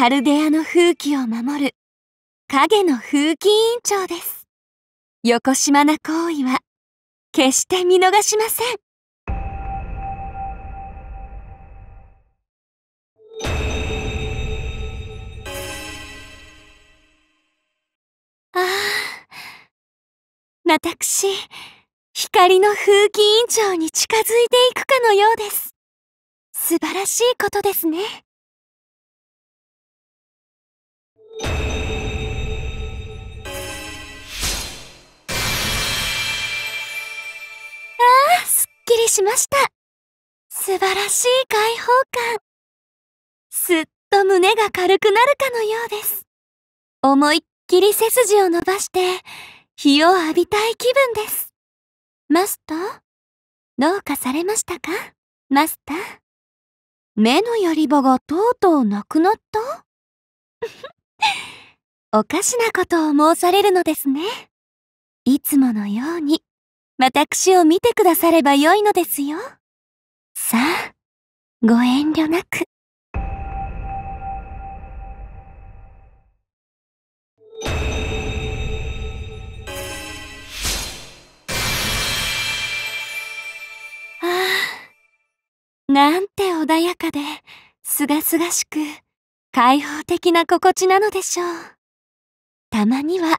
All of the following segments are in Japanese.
カルデアの風紀を守る影の風紀委員長です。横島な行為は決して見逃しません。ああ、私、光の風紀委員長に近づいていくかのようです。素晴らしいことですね。あすっきりしました素晴らしい開放感すっと胸が軽くなるかのようです思いっきり背筋を伸ばして日を浴びたい気分ですマスターどうかされましたかマスター目のやり場がとうとうなくなったおかしなことを申されるのですね。いつものように、私を見てくださればよいのですよ。さあ、ご遠慮なく。ああ、なんて穏やかで、すがすがしく。開放的な心地なのでしょう。たまには、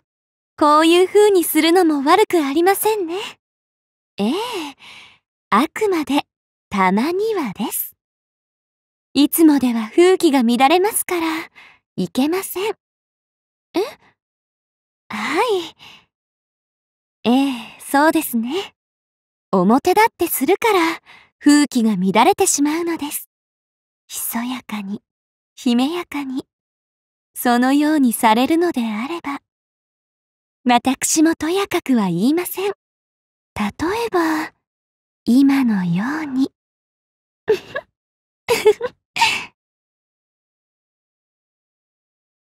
こういう風にするのも悪くありませんね。ええ、あくまで、たまにはです。いつもでは風紀が乱れますから、いけません。えはい。ええ、そうですね。表立ってするから、風紀が乱れてしまうのです。ひそやかに。めやかに、そのようにされるのであれば、私もとやかくは言いません。例えば、今のように。